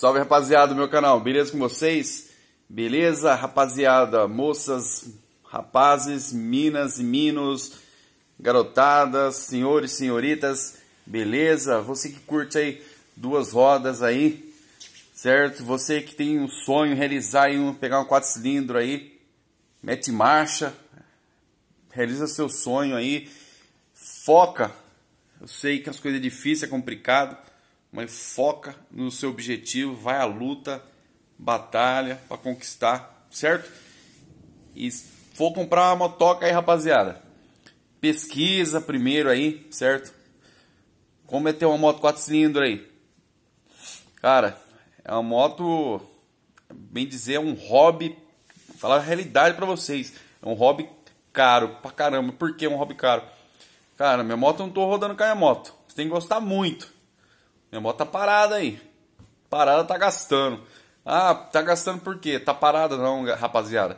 Salve rapaziada do meu canal, beleza com vocês? Beleza, rapaziada, moças, rapazes, minas e minos, garotadas, senhores, senhoritas, beleza? Você que curte aí duas rodas aí, certo? Você que tem um sonho realizar aí, um, pegar um quatro cilindro aí, mete marcha, realiza seu sonho aí, foca. Eu sei que as coisas são é difíceis, é complicado, mas foca no seu objetivo, vai à luta, batalha para conquistar, certo? E for comprar uma motoca aí, rapaziada, pesquisa primeiro aí, certo? Como é ter uma moto 4 cilindros aí? Cara, é uma moto, bem dizer, é um hobby, falar a realidade para vocês, é um hobby caro pra caramba. Por que um hobby caro? Cara, minha moto eu não tô rodando com a minha moto. Você tem que gostar muito minha moto tá parada aí. Parada tá gastando. Ah, tá gastando por quê? Tá parada não, rapaziada.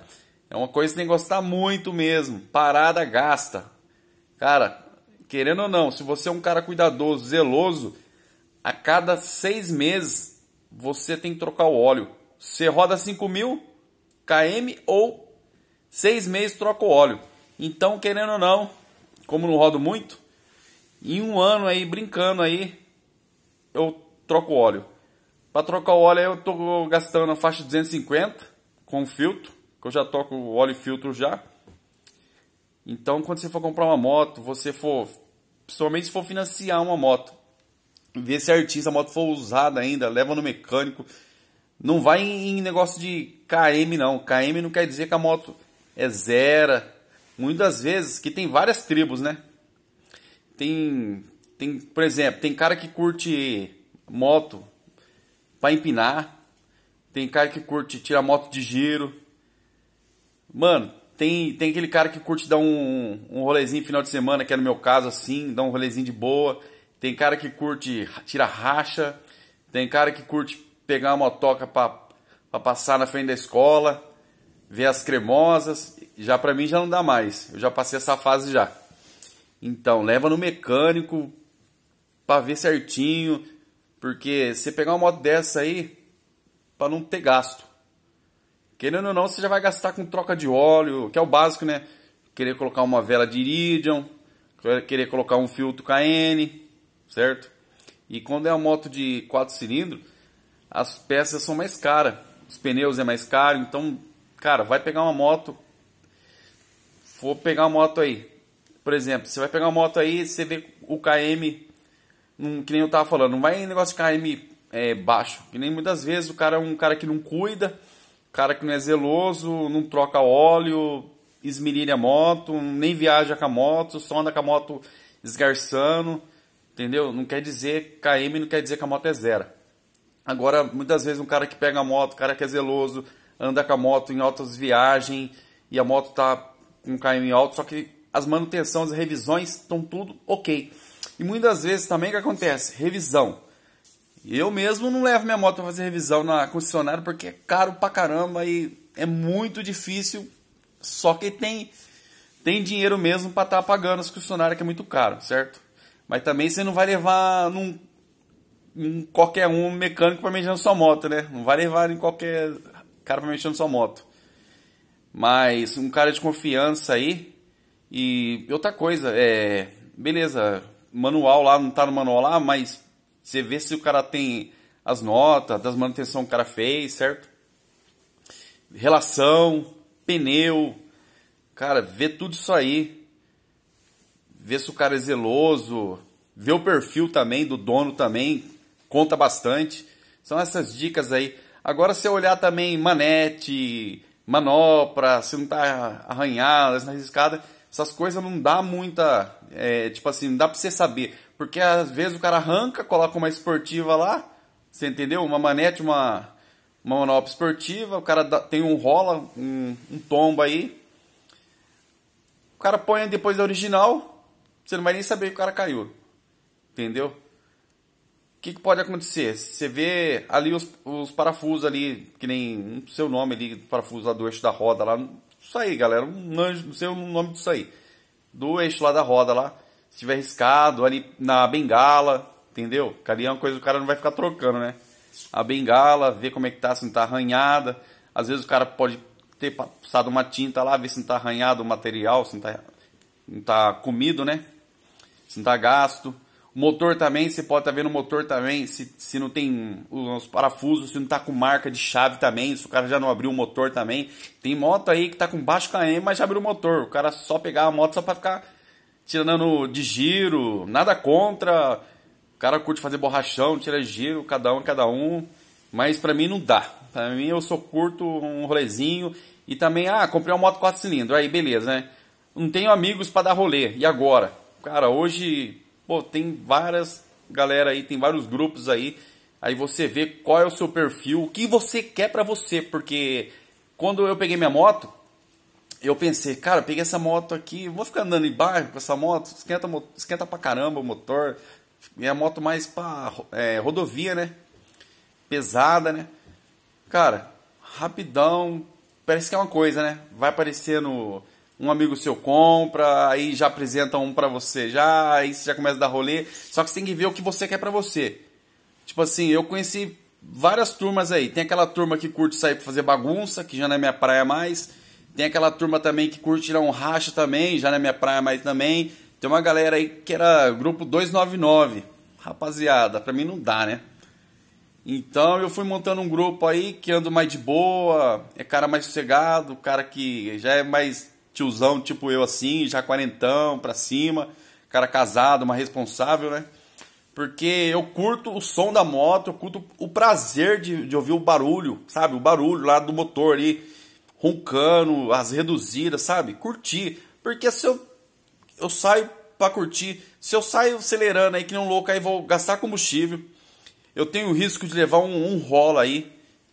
É uma coisa que tem que gostar muito mesmo. Parada gasta. Cara, querendo ou não, se você é um cara cuidadoso, zeloso, a cada seis meses você tem que trocar o óleo. Você roda 5 mil km ou seis meses troca o óleo. Então, querendo ou não, como não rodo muito, em um ano aí brincando aí, eu troco o óleo. Para trocar o óleo eu estou gastando na faixa de 250 com filtro, que eu já troco o óleo e filtro já. Então quando você for comprar uma moto, você for, principalmente se for financiar uma moto, ver certinho artista a moto for usada ainda, leva no mecânico. Não vai em negócio de KM não. KM não quer dizer que a moto é zero. Muitas vezes que tem várias tribos, né? Tem tem, por exemplo, tem cara que curte moto para empinar. Tem cara que curte tirar moto de giro. Mano, tem, tem aquele cara que curte dar um, um rolezinho final de semana, que é no meu caso assim, dar um rolezinho de boa. Tem cara que curte tirar racha. Tem cara que curte pegar uma motoca para passar na frente da escola, ver as cremosas. Já para mim já não dá mais. Eu já passei essa fase já. Então, leva no mecânico, para ver certinho, porque você pegar uma moto dessa aí para não ter gasto. Querendo ou não, você já vai gastar com troca de óleo, que é o básico, né? Querer colocar uma vela de iridium, querer colocar um filtro KN, certo? E quando é uma moto de 4 cilindros, as peças são mais caras, os pneus é mais caro, então, cara, vai pegar uma moto, for pegar uma moto aí, por exemplo, você vai pegar uma moto aí, você vê o KM não, que nem eu tava falando, não vai em negócio de KM é, baixo. Que nem muitas vezes o cara é um cara que não cuida, cara que não é zeloso, não troca óleo, esmerilha a moto, nem viaja com a moto, só anda com a moto esgarçando, entendeu? Não quer dizer KM, não quer dizer que a moto é zero. Agora, muitas vezes um cara que pega a moto, cara que é zeloso, anda com a moto em altas viagens e a moto tá com KM alto, só que as manutenções, as revisões estão tudo ok. E muitas vezes também o que acontece? Revisão. Eu mesmo não levo minha moto para fazer revisão na concessionária porque é caro pra caramba e é muito difícil. Só que tem tem dinheiro mesmo para estar tá pagando as concessionárias que é muito caro, certo? Mas também você não vai levar num, num qualquer um mecânico para mexer sua moto, né? Não vai levar em qualquer cara para mexer sua moto. Mas um cara de confiança aí e outra coisa, é beleza, manual lá, não tá no manual lá, mas você vê se o cara tem as notas das manutenções que o cara fez, certo? Relação, pneu, cara, vê tudo isso aí. Vê se o cara é zeloso, vê o perfil também do dono também, conta bastante. São essas dicas aí. Agora se olhar também manete, manopla, se não tá arranhado, nas escadas tá arriscada, essas coisas não dá muita. É, tipo assim, não dá pra você saber. Porque às vezes o cara arranca, coloca uma esportiva lá, você entendeu? Uma manete, uma, uma manopla esportiva, o cara dá, tem um rola, um, um tombo aí. O cara põe depois da original, você não vai nem saber que o cara caiu. Entendeu? O que, que pode acontecer? Você vê ali os, os, parafusos ali, que nem o seu nome ali, parafuso lá do eixo da roda lá, isso aí, galera. Um anjo, não sei o nome disso aí. Do eixo lá da roda lá. Se tiver riscado ali na bengala, entendeu? Ali é uma coisa que o cara não vai ficar trocando, né? A bengala, ver como é que tá, se não tá arranhada. Às vezes o cara pode ter passado uma tinta lá, ver se não tá arranhado o material, se não tá, não tá comido, né? Se não tá gasto. Motor também, você pode estar tá vendo o motor também, se, se não tem os parafusos, se não está com marca de chave também, se o cara já não abriu o motor também. Tem moto aí que está com baixo KM, mas já abriu o motor. O cara só pegar a moto só para ficar tirando de giro, nada contra. O cara curte fazer borrachão, tira giro, cada um, é cada um. Mas para mim não dá. Para mim eu sou curto um rolezinho e também, ah, comprei uma moto 4 cilindros, aí beleza, né? Não tenho amigos para dar rolê. E agora? Cara, hoje Pô, tem várias galera aí, tem vários grupos aí. Aí você vê qual é o seu perfil, o que você quer para você, porque quando eu peguei minha moto, eu pensei, cara, eu peguei essa moto aqui, vou ficar andando em bairro com essa moto, esquenta, esquenta pra caramba o motor. Minha é moto mais pra é, rodovia, né? Pesada, né? Cara, rapidão, parece que é uma coisa, né? Vai aparecer no um amigo seu compra, aí já apresenta um para você já, aí você já começa a dar rolê. Só que você tem que ver o que você quer para você. Tipo assim, eu conheci várias turmas aí. Tem aquela turma que curte sair pra fazer bagunça, que já não é minha praia mais. Tem aquela turma também que curte tirar um racha também, já não é minha praia mais também. Tem uma galera aí que era grupo 299. Rapaziada, pra mim não dá, né? Então eu fui montando um grupo aí que ando mais de boa, é cara mais sossegado, cara que já é mais tiozão tipo eu assim, já quarentão pra cima, cara casado, mas responsável, né? Porque eu curto o som da moto, eu curto o prazer de, de ouvir o barulho, sabe? O barulho lá do motor ali, roncando, as reduzidas, sabe? Curtir. Porque se eu, eu saio pra curtir, se eu saio acelerando aí que não louco, aí vou gastar combustível. Eu tenho o risco de levar um, um rola aí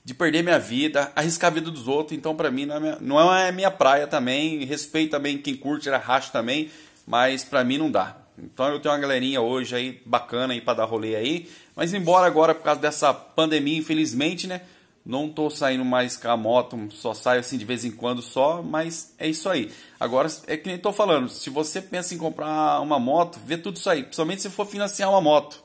de perder minha vida, arriscar a vida dos outros. Então, para mim, não é, minha, não é minha praia também. Respeito também quem curte, racha também. Mas para mim não dá. Então eu tenho uma galerinha hoje aí bacana aí para dar rolê aí. Mas embora agora por causa dessa pandemia, infelizmente, né? Não tô saindo mais com a moto, só saio assim de vez em quando só, mas é isso aí. Agora é que nem tô falando, se você pensa em comprar uma moto, vê tudo isso aí, principalmente se for financiar uma moto.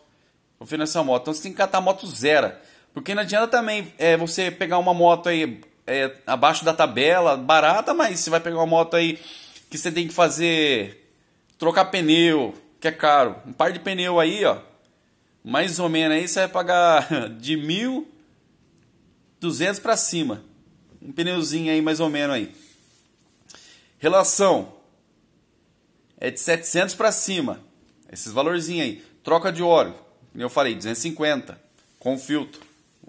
Vou financiar uma moto, então você tem que catar a moto zero. Porque não adianta também é, você pegar uma moto aí é, abaixo da tabela, barata, mas você vai pegar uma moto aí que você tem que fazer trocar pneu, que é caro. Um par de pneu aí, ó. Mais ou menos aí você vai pagar de mil 200 para cima. Um pneuzinho aí mais ou menos aí. Relação é de 700 para cima. Esses valorzinhos aí. Troca de óleo, eu falei, 250 com filtro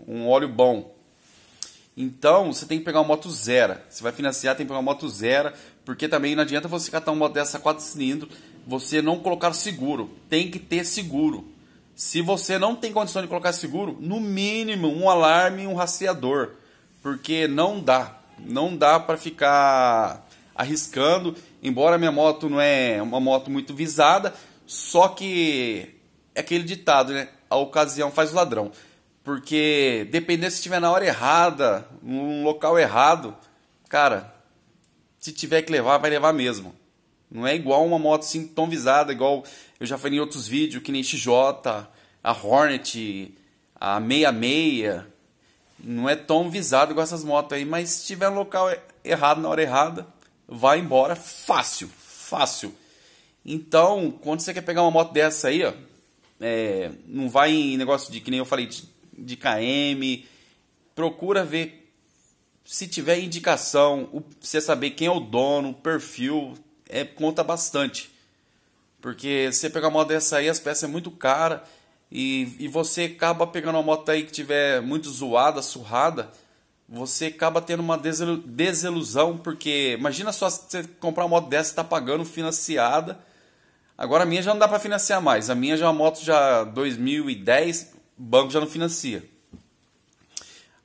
um óleo bom. Então, você tem que pegar uma moto zero. Você vai financiar, tem que pegar uma moto zero, porque também não adianta você catar uma moto dessa 4 cilindros, você não colocar seguro. Tem que ter seguro. Se você não tem condição de colocar seguro, no mínimo um alarme e um rastreador, porque não dá. Não dá para ficar arriscando, embora minha moto não é uma moto muito visada, só que é aquele ditado, né? A ocasião faz o ladrão. Porque dependendo se estiver na hora errada, num local errado, cara, se tiver que levar, vai levar mesmo. Não é igual uma moto assim tão visada, igual eu já falei em outros vídeos, que nem XJ, a Hornet, a 66. Não é tão visado igual essas motos aí, mas se tiver no local errado, na hora errada, vai embora fácil, fácil. Então, quando você quer pegar uma moto dessa aí, ó, é, não vai em negócio de, que nem eu falei, de de KM, procura ver se tiver indicação, você é saber quem é o dono, o perfil, é, conta bastante. Porque você pegar uma moto dessa aí, as peças é muito cara e, e você acaba pegando uma moto aí que tiver muito zoada, surrada, você acaba tendo uma desilusão, porque imagina só você comprar uma moto dessa e tá pagando financiada. Agora a minha já não dá para financiar mais. A minha já é uma moto já 2010, banco já não financia.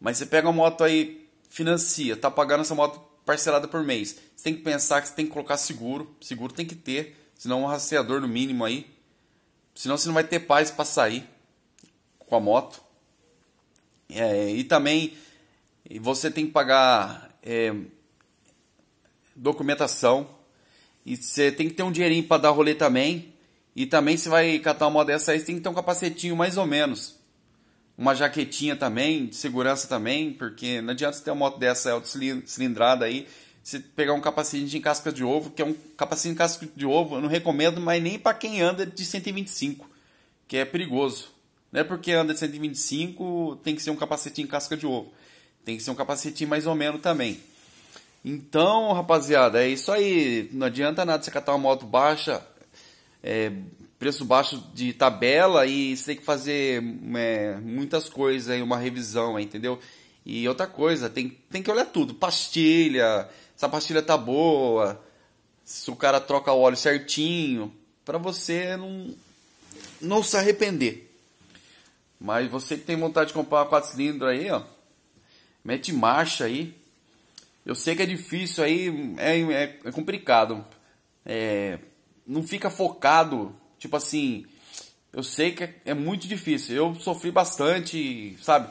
Mas você pega uma moto aí, financia, tá pagando essa moto parcelada por mês. Você tem que pensar que você tem que colocar seguro. Seguro tem que ter, senão é um rastreador no mínimo aí. Senão você não vai ter paz para sair com a moto. É, e também você tem que pagar é, documentação. E você tem que ter um dinheirinho para dar rolê também. E também você vai catar uma dessa aí, você tem que ter um capacetinho mais ou menos uma jaquetinha também, de segurança também, porque não adianta você ter uma moto dessa alto cilindrada aí, você pegar um capacete em casca de ovo, que é um capacete em casca de ovo, eu não recomendo, mas nem para quem anda de 125, que é perigoso. Não é porque anda de 125 tem que ser um capacete em casca de ovo. Tem que ser um capacete mais ou menos também. Então, rapaziada, é isso aí. Não adianta nada você catar uma moto baixa, é, preço baixo de tabela e você tem que fazer é, muitas coisas em uma revisão, entendeu? E outra coisa, tem, tem que olhar tudo. Pastilha, se a pastilha tá boa, se o cara troca o óleo certinho, para você não, não se arrepender. Mas você que tem vontade de comprar quatro 4 cilindros aí, ó, mete marcha aí. Eu sei que é difícil aí, é, é, é complicado. É, não fica focado Tipo assim, eu sei que é, é, muito difícil. Eu sofri bastante, sabe?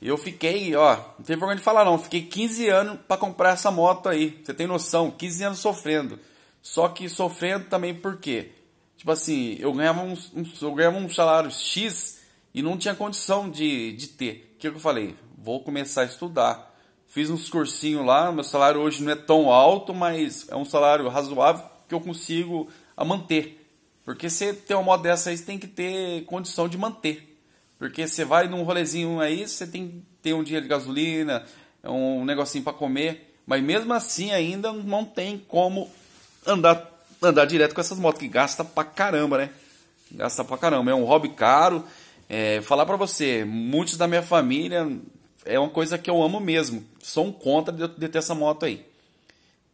Eu fiquei, ó, não tem vergonha de falar não, fiquei 15 anos para comprar essa moto aí. Você tem noção? 15 anos sofrendo. Só que sofrendo também por quê? Tipo assim, eu ganhava um, um, eu ganhava um salário X e não tinha condição de, de ter. O que, eu falei? Vou começar a estudar. Fiz uns cursinhos lá, meu salário hoje não é tão alto, mas é um salário razoável que eu consigo a manter. Porque você tem uma moto dessa aí, você tem que ter condição de manter. Porque você vai num rolezinho aí, você tem que ter um dia de gasolina, um negocinho para comer. Mas mesmo assim ainda não tem como andar, andar direto com essas motos, que gasta pra caramba, né? Gasta pra caramba. É um hobby caro. É, falar pra você, muitos da minha família é uma coisa que eu amo mesmo. Sou um contra de, de ter essa moto aí.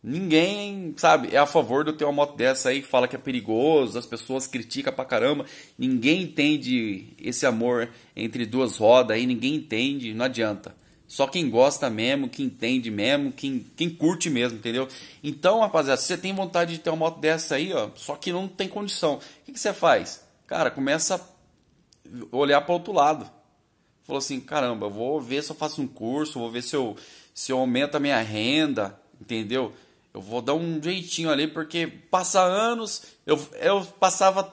Ninguém, sabe, é a favor de ter uma moto dessa aí que fala que é perigoso, as pessoas criticam pra caramba. Ninguém entende esse amor entre duas rodas aí, ninguém entende, não adianta. Só quem gosta mesmo, quem entende mesmo, quem, quem curte mesmo, entendeu? Então, rapaziada, se você tem vontade de ter uma moto dessa aí, ó, só que não tem condição, o que, que você faz? Cara, começa a olhar para outro lado. Falou assim: caramba, vou ver se eu faço um curso, vou ver se eu, se eu aumento a minha renda, entendeu? Eu vou dar um jeitinho ali, porque passa anos, eu, eu passava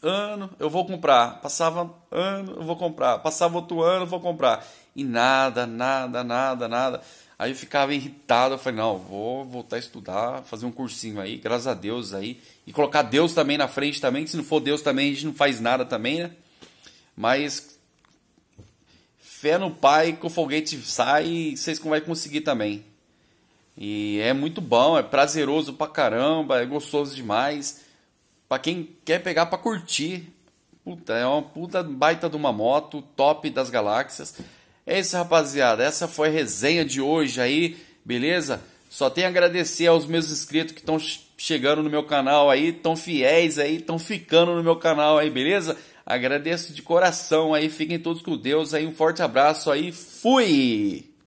ano, eu vou comprar. Passava ano, eu vou comprar. Passava outro ano, eu vou comprar. E nada, nada, nada, nada. Aí eu ficava irritado, eu falei, não, vou voltar a estudar, fazer um cursinho aí, graças a Deus aí. E colocar Deus também na frente também, que se não for Deus também, a gente não faz nada também, né? Mas fé no Pai que o foguete sai e vocês vão conseguir também. E é muito bom, é prazeroso pra caramba, é gostoso demais. Pra quem quer pegar pra curtir, puta, é uma puta baita de uma moto, top das galáxias. É isso, rapaziada. Essa foi a resenha de hoje aí, beleza? Só tenho a agradecer aos meus inscritos que estão chegando no meu canal aí, tão fiéis aí, tão ficando no meu canal aí, beleza? Agradeço de coração aí, fiquem todos com Deus aí, um forte abraço aí, fui!